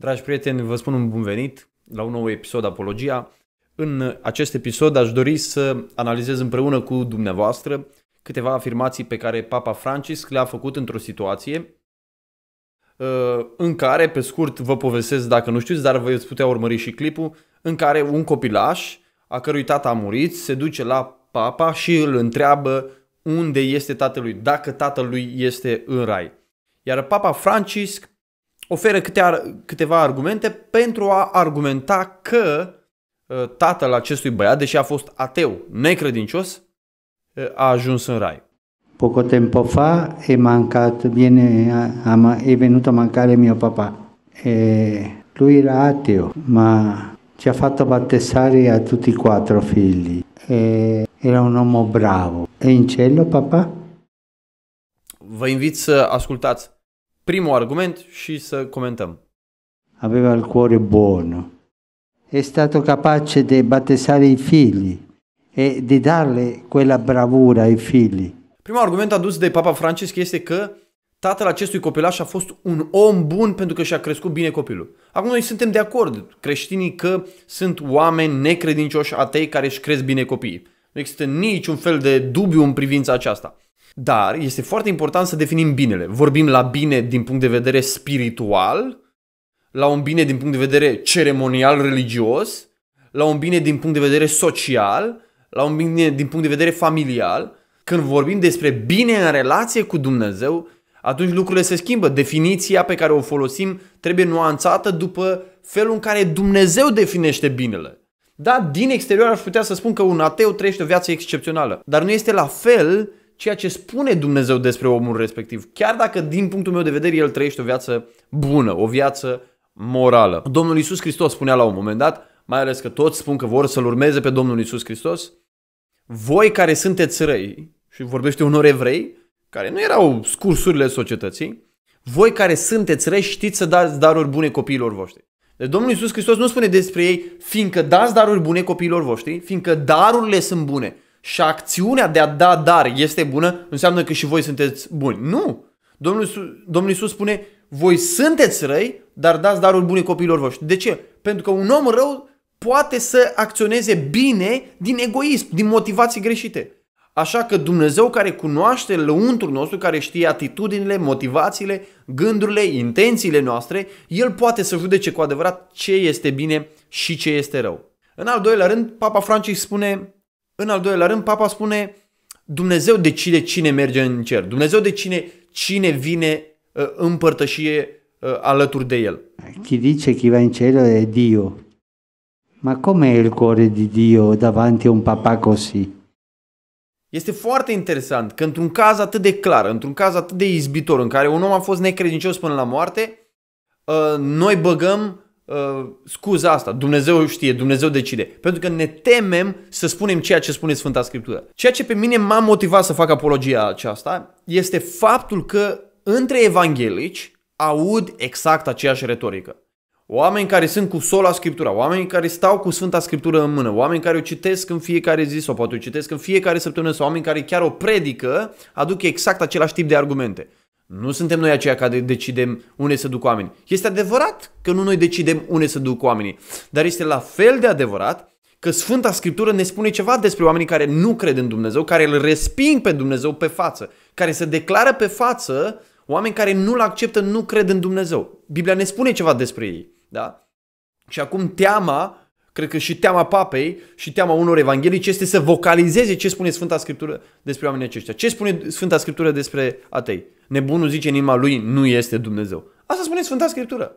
Dragi prieteni, vă spun un bun venit la un nou episod Apologia. În acest episod aș dori să analizez împreună cu dumneavoastră câteva afirmații pe care Papa Francis le-a făcut într-o situație uh, în care, pe scurt, vă povestesc dacă nu știți, dar veți putea urmări și clipul, în care un copilaș a cărui tată a murit se duce la papa și îl întreabă unde este tatălui, dacă tatălui este în rai. Iar Papa Francisc oferă câte, câteva argumente pentru a argumenta că uh, tatăl acestui băiat, deși a fost ateu, necredincios, uh, a ajuns în rai. Poco tempo fa e mancat, viene, a, è venuto a mancare mio papa. E lui era ateu, ma ci a fatto battesare a tutti e quattro figli. E era un uomo bravo. E in cielo, papa? Vă invit să ascultați primul argument și să comentăm. Aveva il cuore buono. È stato capace di battezzare i figli e di darle quella bravura ai figli. Primul argument adus de Papa Francisc este că tatăl acestui copilaș a fost un om bun pentru că și-a crescut bine copilul. Acum noi suntem de acord, creștinii, că sunt oameni necredincioși, atei, care își cresc bine copiii. Nu există niciun fel de dubiu în privința aceasta. Dar este foarte important să definim binele. Vorbim la bine din punct de vedere spiritual, la un bine din punct de vedere ceremonial religios, la un bine din punct de vedere social, la un bine din punct de vedere familial. Când vorbim despre bine în relație cu Dumnezeu, atunci lucrurile se schimbă. Definiția pe care o folosim trebuie nuanțată după felul în care Dumnezeu definește binele. Da, din exterior aș putea să spun că un ateu trăiește o viață excepțională, dar nu este la fel ceea ce spune Dumnezeu despre omul respectiv, chiar dacă din punctul meu de vedere el trăiește o viață bună, o viață morală. Domnul Isus Hristos spunea la un moment dat, mai ales că toți spun că vor să-L urmeze pe Domnul Isus Hristos, voi care sunteți răi, și vorbește unor evrei, care nu erau scursurile societății, voi care sunteți răi știți să dați daruri bune copiilor voștri. Deci Domnul Isus Hristos nu spune despre ei, fiindcă dați daruri bune copiilor voștri, fiindcă darurile sunt bune și acțiunea de a da dar este bună, înseamnă că și voi sunteți buni. Nu! Domnul, Iisus, Domnul Iisus spune, voi sunteți răi, dar dați darul bune copiilor voștri. De ce? Pentru că un om rău poate să acționeze bine din egoism, din motivații greșite. Așa că Dumnezeu care cunoaște lăuntrul nostru, care știe atitudinile, motivațiile, gândurile, intențiile noastre, El poate să judece cu adevărat ce este bine și ce este rău. În al doilea rând, Papa Francis spune în al doilea rând, papa spune Dumnezeu decide cine merge în cer. Dumnezeu decide cine vine ă, în părtășie ă, alături de el. Chi dice chi va in cielo è Dio. Ma com'è il cuore di Dio davanti a un papà così? Este foarte interesant că într-un caz atât de clar, într-un caz atât de izbitor în care un om a fost necredincios până la moarte, ă, noi băgăm uh, scuza asta, Dumnezeu știe, Dumnezeu decide. Pentru că ne temem să spunem ceea ce spune Sfânta Scriptură. Ceea ce pe mine m-a motivat să fac apologia aceasta este faptul că între evanghelici aud exact aceeași retorică. Oameni care sunt cu sola Scriptura, oameni care stau cu Sfânta Scriptură în mână, oameni care o citesc în fiecare zi sau poate o citesc în fiecare săptămână sau oameni care chiar o predică, aduc exact același tip de argumente. Nu suntem noi aceia care decidem unde să duc oamenii. Este adevărat că nu noi decidem unde să duc oamenii, dar este la fel de adevărat că Sfânta Scriptură ne spune ceva despre oamenii care nu cred în Dumnezeu, care îl resping pe Dumnezeu pe față, care se declară pe față oameni care nu-L acceptă, nu cred în Dumnezeu. Biblia ne spune ceva despre ei. Da? Și acum teama cred că și teama papei și teama unor evanghelici este să vocalizeze ce spune Sfânta Scriptură despre oamenii aceștia. Ce spune Sfânta Scriptură despre atei? Nebunul zice în inima lui nu este Dumnezeu. Asta spune Sfânta Scriptură.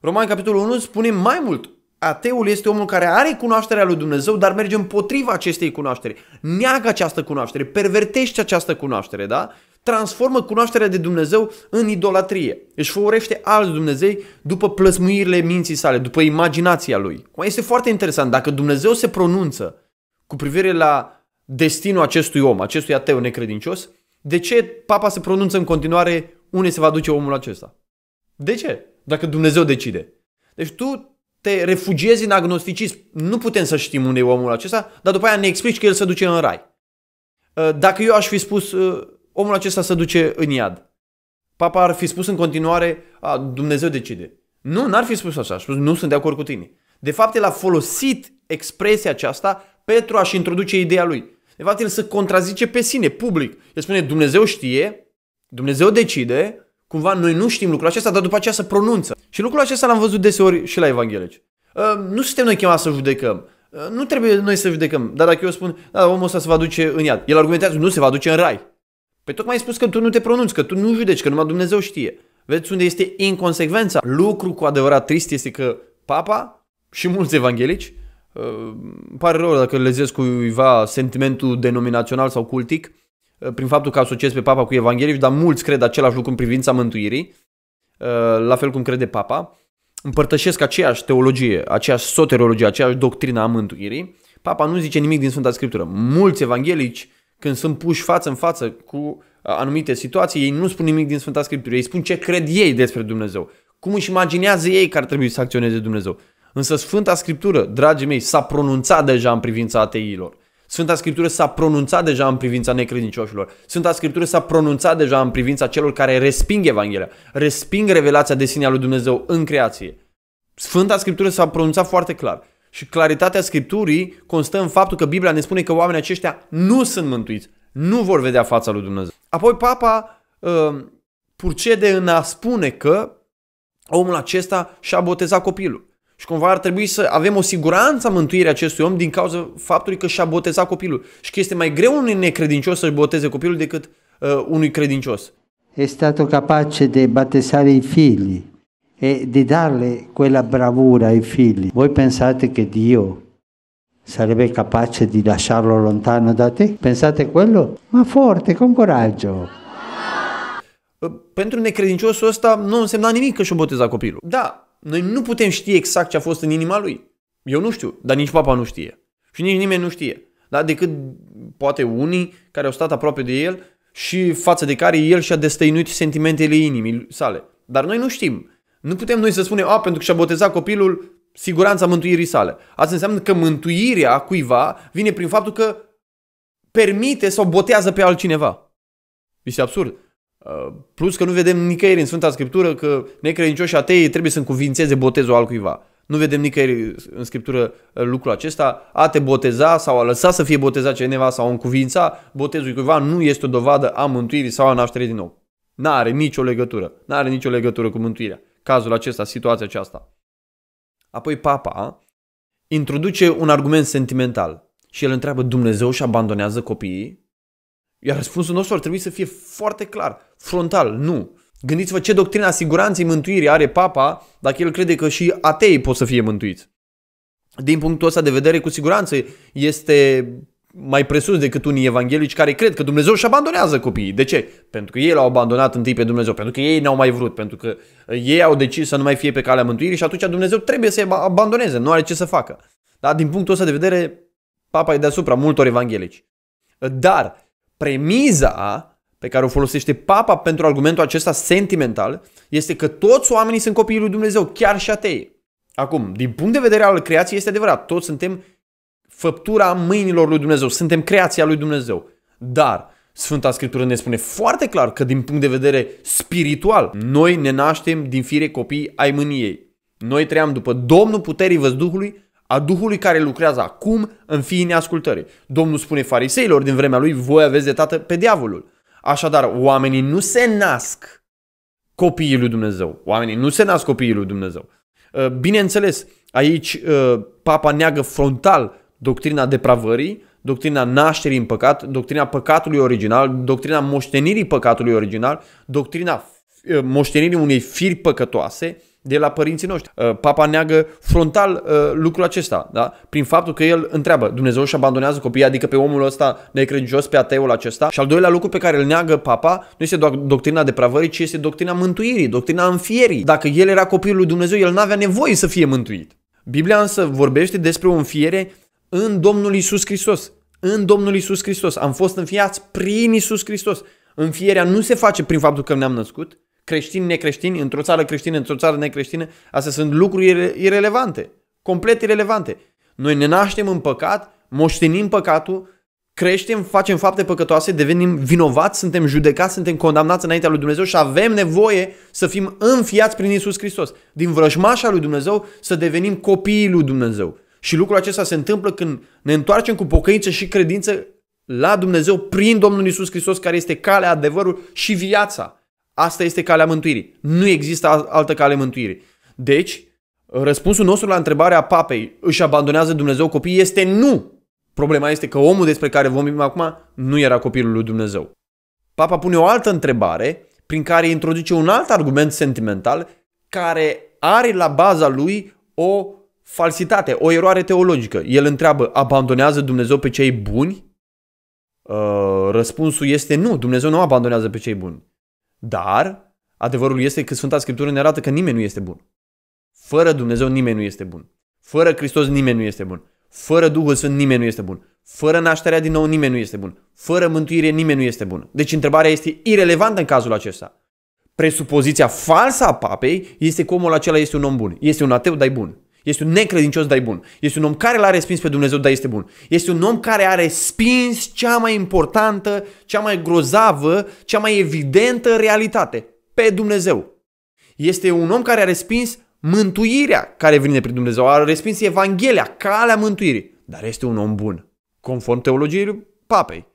Roman capitolul 1 spune mai mult. Ateul este omul care are cunoașterea lui Dumnezeu, dar merge împotriva acestei cunoaștere. Neagă această cunoaștere, pervertește această cunoaștere, da? transformă cunoașterea de Dumnezeu în idolatrie. Își făurește alți Dumnezei după plăsmuirile minții sale, după imaginația lui. Este foarte interesant, dacă Dumnezeu se pronunță cu privire la destinul acestui om, acestui ateu necredincios, de ce papa se pronunță în continuare unde se va duce omul acesta? De ce? Dacă Dumnezeu decide. Deci tu te refugiezi în agnosticism. Nu putem să știm unde e omul acesta, dar după aia ne explici că el se duce în rai. Dacă eu aș fi spus uh, omul acesta se duce în iad. Papa ar fi spus în continuare, a, Dumnezeu decide. Nu, n-ar fi spus așa, spus, nu sunt de acord cu tine. De fapt, el a folosit expresia aceasta pentru a-și introduce ideea lui. De fapt, el se contrazice pe sine, public. El spune, Dumnezeu știe, Dumnezeu decide, cumva noi nu știm lucrul acesta, dar după aceea se pronunță. Și lucrul acesta l-am văzut deseori și la evanghelici. Ă, nu suntem noi chemați să judecăm. Ă, nu trebuie noi să judecăm. Dar dacă eu spun, da, omul ăsta se va duce în iad. El argumentează, nu se va duce în rai. Păi tocmai ai spus că tu nu te pronunți, că tu nu judeci, că numai Dumnezeu știe. Vedeți unde este inconsecvența. Lucru cu adevărat trist este că papa și mulți evanghelici, îmi uh, pare rău dacă zic cuiva sentimentul denominațional sau cultic, uh, prin faptul că asociez pe papa cu evanghelici, dar mulți cred același lucru în privința mântuirii, uh, la fel cum crede papa, împărtășesc aceeași teologie, aceeași soterologie, aceeași doctrină a mântuirii, Papa nu zice nimic din Sfânta Scriptură. Mulți evanghelici când sunt puși față în față cu uh, anumite situații, ei nu spun nimic din Sfânta Scriptură, ei spun ce cred ei despre Dumnezeu, cum își imaginează ei că ar trebui să acționeze Dumnezeu. Însă Sfânta Scriptură, dragii mei, s-a pronunțat deja în privința ateilor. Sfânta Scriptură s-a pronunțat deja în privința necredincioșilor. Sfânta Scriptură s-a pronunțat deja în privința celor care resping Evanghelia, resping revelația de sine a lui Dumnezeu în creație. Sfânta Scriptură s-a pronunțat foarte clar. Și claritatea Scripturii constă în faptul că Biblia ne spune că oamenii aceștia nu sunt mântuiți, nu vor vedea fața lui Dumnezeu. Apoi papa uh, purcede în a spune că omul acesta și-a botezat copilul. Și cumva ar trebui să avem o siguranță a mântuirii acestui om din cauza faptului că și-a botezat copilul. Și că este mai greu unui necredincios să-și boteze copilul decât uh, unui credincios. Este stato capace de batezare i figli e di darle quella bravura ai figli. Voi pensate che Dio sarebbe capace di lasciarlo lontano da te? Pensate quello? Ma forte, con coraggio. Pentru necredinciosul ăsta nu însemna nimic că și-o boteza copilul. Da, noi nu putem ști exact ce a fost în inima lui. Eu nu știu, dar nici papa nu știe. Și nici nimeni nu știe. Da? Decât poate unii care au stat aproape de el și față de care el și-a destăinuit sentimentele inimii sale. Dar noi nu știm. Nu putem noi să spunem, a, pentru că și-a botezat copilul, siguranța mântuirii sale. Asta înseamnă că mântuirea cuiva vine prin faptul că permite sau botează pe altcineva. Este absurd. Uh, plus că nu vedem nicăieri în Sfânta Scriptură că necredincioși atei trebuie să încuvințeze botezul altcuiva. Nu vedem nicăieri în Scriptură uh, lucrul acesta. A te boteza sau a lăsa să fie botezat cineva sau a încuvința botezul cuiva nu este o dovadă a mântuirii sau a nașterii din nou. N-are nicio legătură. N-are nicio legătură cu mântuirea cazul acesta, situația aceasta. Apoi papa introduce un argument sentimental și el întreabă Dumnezeu și abandonează copiii? Iar răspunsul nostru ar trebui să fie foarte clar, frontal, nu. Gândiți-vă ce doctrina siguranței mântuirii are papa dacă el crede că și ateii pot să fie mântuiți. Din punctul ăsta de vedere, cu siguranță este mai presus decât unii evanghelici care cred că Dumnezeu își abandonează copiii. De ce? Pentru că ei l-au abandonat întâi pe Dumnezeu, pentru că ei n-au mai vrut, pentru că uh, ei au decis să nu mai fie pe calea mântuirii și atunci Dumnezeu trebuie să-i abandoneze, nu are ce să facă. Dar din punctul ăsta de vedere, papa e deasupra multor evanghelici. Uh, dar premiza pe care o folosește papa pentru argumentul acesta sentimental este că toți oamenii sunt copiii lui Dumnezeu, chiar și atei. Acum, din punct de vedere al creației este adevărat, toți suntem făptura mâinilor lui Dumnezeu, suntem creația lui Dumnezeu. Dar Sfânta Scriptură ne spune foarte clar că din punct de vedere spiritual, noi ne naștem din fire copii ai mâniei. Noi trăiam după Domnul puterii văzduhului, a Duhului care lucrează acum în fiii neascultării. Domnul spune fariseilor din vremea lui, voi aveți de tată pe diavolul. Așadar, oamenii nu se nasc copiii lui Dumnezeu. Oamenii nu se nasc copiii lui Dumnezeu. Ă, bineînțeles, aici ă, papa neagă frontal doctrina depravării, doctrina nașterii în păcat, doctrina păcatului original, doctrina moștenirii păcatului original, doctrina eh, moștenirii unei firi păcătoase de la părinții noștri. Eh, papa neagă frontal eh, lucrul acesta, da? prin faptul că el întreabă, Dumnezeu și abandonează copiii, adică pe omul ăsta necredincios, pe ateul acesta. Și al doilea lucru pe care îl neagă papa nu este doar doctrina depravării, ci este doctrina mântuirii, doctrina înfierii. Dacă el era copilul lui Dumnezeu, el n-avea nevoie să fie mântuit. Biblia însă vorbește despre o înfiere în Domnul Isus Hristos. În Domnul Isus Hristos. Am fost înfiați prin Isus Hristos. Înfierea nu se face prin faptul că ne-am născut, creștini, necreștini, într-o țară creștină, într-o țară necreștină, astea sunt lucruri ire- irelevante, complet irelevante. Noi ne naștem în păcat, moștenim păcatul, creștem, facem fapte păcătoase, devenim vinovați, suntem judecați, suntem condamnați înaintea lui Dumnezeu și avem nevoie să fim înfiați prin Isus Hristos. Din vrăjmașa lui Dumnezeu să devenim copiii lui Dumnezeu. Și lucrul acesta se întâmplă când ne întoarcem cu pocăință și credință la Dumnezeu prin Domnul Isus Hristos, care este calea, adevărul și viața. Asta este calea mântuirii. Nu există altă cale mântuirii. Deci, răspunsul nostru la întrebarea papei, își abandonează Dumnezeu copiii, este nu. Problema este că omul despre care vorbim acum nu era copilul lui Dumnezeu. Papa pune o altă întrebare prin care introduce un alt argument sentimental care are la baza lui o falsitate, o eroare teologică. El întreabă, abandonează Dumnezeu pe cei buni? Uh, răspunsul este nu, Dumnezeu nu abandonează pe cei buni. Dar adevărul este că Sfânta Scriptură ne arată că nimeni nu este bun. Fără Dumnezeu nimeni nu este bun. Fără Hristos nimeni nu este bun. Fără Duhul Sfânt nimeni nu este bun. Fără nașterea din nou nimeni nu este bun. Fără mântuire nimeni nu este bun. Deci întrebarea este irelevantă în cazul acesta. Presupoziția falsă a papei este că omul acela este un om bun. Este un ateu, dar e bun. Este un necredincios, dar e bun. Este un om care l-a respins pe Dumnezeu, dar este bun. Este un om care a respins cea mai importantă, cea mai grozavă, cea mai evidentă realitate. Pe Dumnezeu. Este un om care a respins mântuirea care vine prin Dumnezeu. A respins Evanghelia, calea mântuirii. Dar este un om bun. Conform teologiei papei.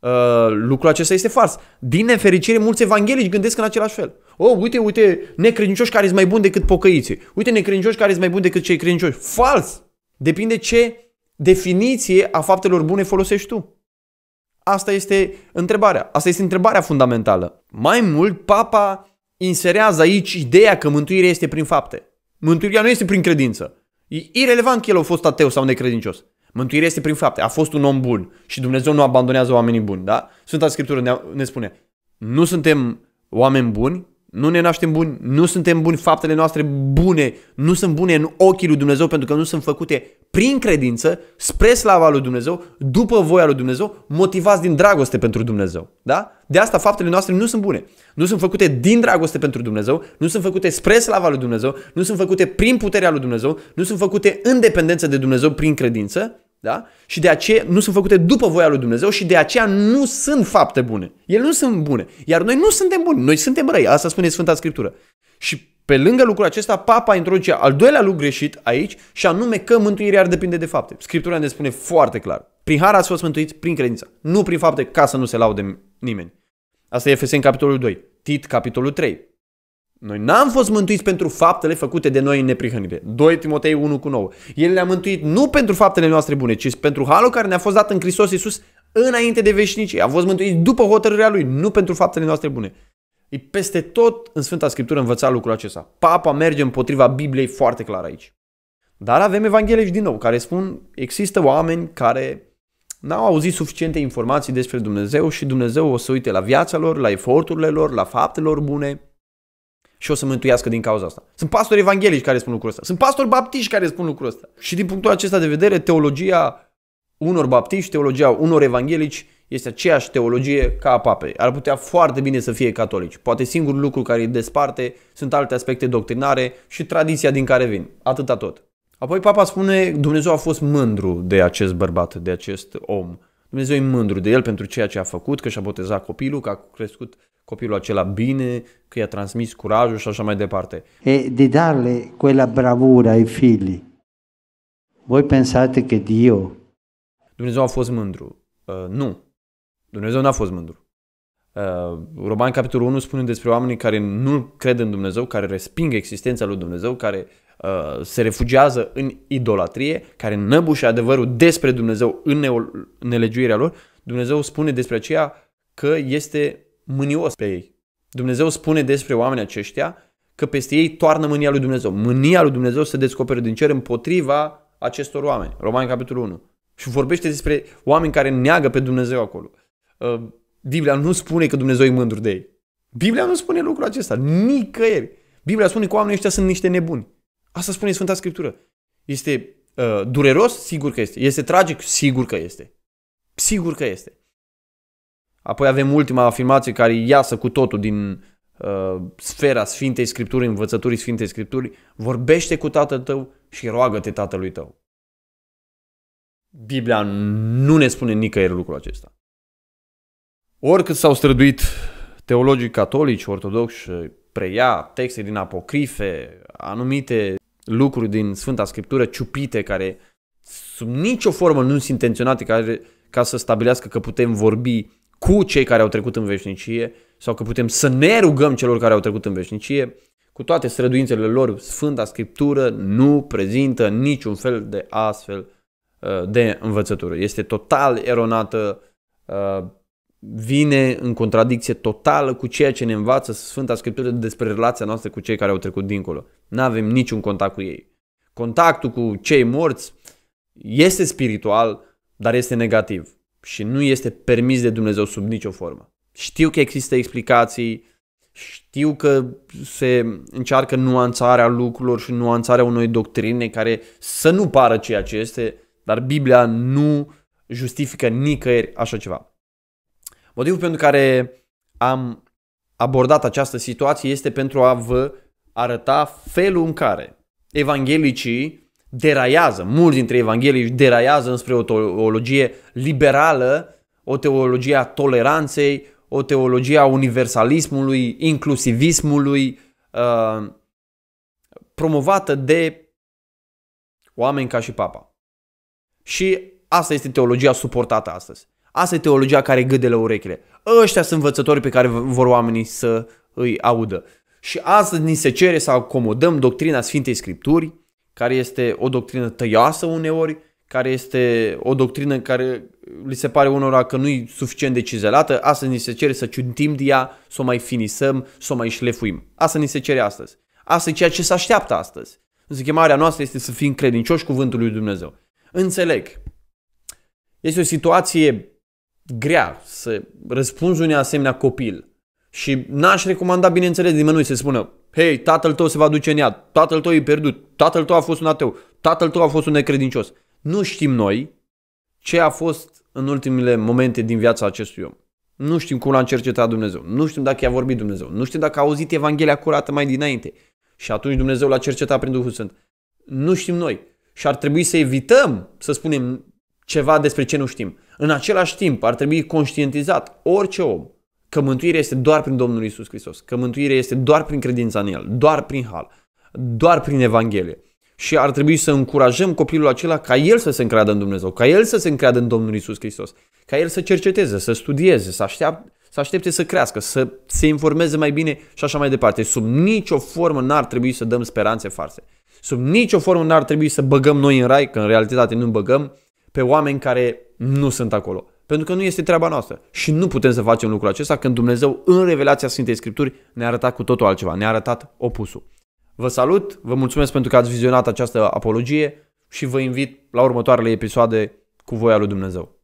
Uh, lucrul acesta este fals. Din nefericire, mulți evanghelici gândesc în același fel. Oh, uite, uite, necredincioși care sunt mai buni decât pocăiții. Uite, necredincioși care sunt mai buni decât cei credincioși. Fals! Depinde ce definiție a faptelor bune folosești tu. Asta este întrebarea. Asta este întrebarea fundamentală. Mai mult, papa inserează aici ideea că mântuirea este prin fapte. Mântuirea nu este prin credință. E irrelevant că el a fost ateu sau necredincios. Mântuirea este prin fapte. A fost un om bun și Dumnezeu nu abandonează oamenii buni, da? Sfânta Scriptură ne, ne spune, nu suntem oameni buni nu ne naștem buni, nu suntem buni, faptele noastre bune nu sunt bune în ochii lui Dumnezeu pentru că nu sunt făcute prin credință, spre slava lui Dumnezeu, după voia lui Dumnezeu, motivați din dragoste pentru Dumnezeu. Da? De asta faptele noastre nu sunt bune. Nu sunt făcute din dragoste pentru Dumnezeu, nu sunt făcute spre slava lui Dumnezeu, nu sunt făcute prin puterea lui Dumnezeu, nu sunt făcute în dependență de Dumnezeu prin credință, da? Și de aceea nu sunt făcute după voia lui Dumnezeu și de aceea nu sunt fapte bune. Ele nu sunt bune. Iar noi nu suntem buni, noi suntem răi. Asta spune Sfânta Scriptură. Și pe lângă lucrul acesta, papa introduce al doilea lucru greșit aici și anume că mântuirea ar depinde de fapte. Scriptura ne spune foarte clar. Prin har ați fost mântuiți prin credință, nu prin fapte ca să nu se laude nimeni. Asta e Efeseni capitolul 2, Tit capitolul 3, noi n-am fost mântuiți pentru faptele făcute de noi în neprihănire. 2 Timotei 1 cu 9. El ne-a mântuit nu pentru faptele noastre bune, ci pentru halul care ne-a fost dat în Hristos Iisus înainte de veșnicie. A fost mântuit după hotărârea Lui, nu pentru faptele noastre bune. E peste tot în Sfânta Scriptură învăța lucrul acesta. Papa merge împotriva Bibliei foarte clar aici. Dar avem evangheliști din nou care spun există oameni care n-au auzit suficiente informații despre Dumnezeu și Dumnezeu o să uite la viața lor, la eforturile lor, la faptelor bune și o să mântuiască din cauza asta. Sunt pastori evanghelici care spun lucrul ăsta. Sunt pastori baptiști care spun lucrul ăsta. Și din punctul acesta de vedere, teologia unor baptiști, teologia unor evanghelici este aceeași teologie ca a papei. Ar putea foarte bine să fie catolici. Poate singurul lucru care îi desparte sunt alte aspecte doctrinare și tradiția din care vin. Atâta tot. Apoi papa spune, Dumnezeu a fost mândru de acest bărbat, de acest om. Dumnezeu e mândru de el pentru ceea ce a făcut, că și-a botezat copilul, că a crescut copilul acela bine, că i-a transmis curajul și așa mai departe. E de darle quella bravura ai figli. Voi pensate că Dio... Dumnezeu a fost mândru. Uh, nu. Dumnezeu n-a fost mândru. Uh, Roman capitolul 1 spune despre oamenii care nu cred în Dumnezeu, care resping existența lui Dumnezeu, care uh, se refugiază în idolatrie, care năbușe adevărul despre Dumnezeu în nelegiuirea lor. Dumnezeu spune despre aceea că este mânios pe ei. Dumnezeu spune despre oamenii aceștia că peste ei toarnă mânia lui Dumnezeu. Mânia lui Dumnezeu se descoperă din cer împotriva acestor oameni. Romani capitolul 1. Și vorbește despre oameni care neagă pe Dumnezeu acolo. Uh, Biblia nu spune că Dumnezeu e mândru de ei. Biblia nu spune lucrul acesta, nicăieri. Biblia spune că oamenii ăștia sunt niște nebuni. Asta spune Sfânta Scriptură. Este uh, dureros? Sigur că este. Este tragic? Sigur că este. Sigur că este. Apoi avem ultima afirmație care iasă cu totul din uh, sfera Sfintei Scripturii, învățăturii Sfintei Scripturii. Vorbește cu tatăl tău și roagă-te tatălui tău. Biblia nu ne spune nicăieri lucrul acesta. Oricât s-au străduit teologii catolici, ortodoxi, preia texte din apocrife, anumite lucruri din Sfânta Scriptură ciupite care sub nicio formă nu sunt intenționate ca să stabilească că putem vorbi cu cei care au trecut în veșnicie sau că putem să ne rugăm celor care au trecut în veșnicie, cu toate străduințele lor, Sfânta Scriptură nu prezintă niciun fel de astfel uh, de învățătură. Este total eronată, uh, vine în contradicție totală cu ceea ce ne învață Sfânta Scriptură despre relația noastră cu cei care au trecut dincolo. Nu avem niciun contact cu ei. Contactul cu cei morți este spiritual, dar este negativ și nu este permis de Dumnezeu sub nicio formă. Știu că există explicații, știu că se încearcă nuanțarea lucrurilor și nuanțarea unei doctrine care să nu pară ceea ce este, dar Biblia nu justifică nicăieri așa ceva. Motivul pentru care am abordat această situație este pentru a vă arăta felul în care evanghelicii deraiază, mulți dintre evanghelii deraiază înspre o teologie liberală, o teologie a toleranței, o teologie a universalismului, inclusivismului, uh, promovată de oameni ca și papa. Și asta este teologia suportată astăzi. Asta e teologia care la urechile. Ăștia sunt învățătorii pe care vor oamenii să îi audă. Și astăzi ni se cere să acomodăm doctrina Sfintei Scripturi care este o doctrină tăioasă uneori, care este o doctrină care li se pare unora că nu-i suficient de cizelată, astăzi ni se cere să ciuntim de ea, să o mai finisăm, să o mai șlefuim. Asta ni se cere astăzi. Asta e ceea ce se așteaptă astăzi. Însă chemarea noastră este să fim credincioși cuvântului lui Dumnezeu. Înțeleg. Este o situație grea să răspunzi unui asemenea copil. Și n-aș recomanda, bineînțeles, nimănui să spună, hei, tatăl tău se va duce în iad, tatăl tău e pierdut, tatăl tău a fost un ateu, tatăl tău a fost un necredincios. Nu știm noi ce a fost în ultimile momente din viața acestui om. Nu știm cum l-a cercetat Dumnezeu, nu știm dacă i-a vorbit Dumnezeu, nu știm dacă a auzit Evanghelia curată mai dinainte și atunci Dumnezeu l-a cercetat prin Duhul Sfânt. Nu știm noi și ar trebui să evităm să spunem ceva despre ce nu știm. În același timp ar trebui conștientizat orice om că mântuirea este doar prin Domnul Isus Hristos, că mântuirea este doar prin credința în El, doar prin Hal, doar prin Evanghelie. Și ar trebui să încurajăm copilul acela ca el să se încreadă în Dumnezeu, ca el să se încreadă în Domnul Isus Hristos, ca el să cerceteze, să studieze, să, aștepte, să aștepte să crească, să se informeze mai bine și așa mai departe. Sub nicio formă n-ar trebui să dăm speranțe false. Sub nicio formă n-ar trebui să băgăm noi în rai, că în realitate nu băgăm, pe oameni care nu sunt acolo. Pentru că nu este treaba noastră. Și nu putem să facem lucrul acesta când Dumnezeu în revelația Sfintei Scripturi ne-a arătat cu totul altceva, ne-a arătat opusul. Vă salut, vă mulțumesc pentru că ați vizionat această apologie și vă invit la următoarele episoade cu voia lui Dumnezeu.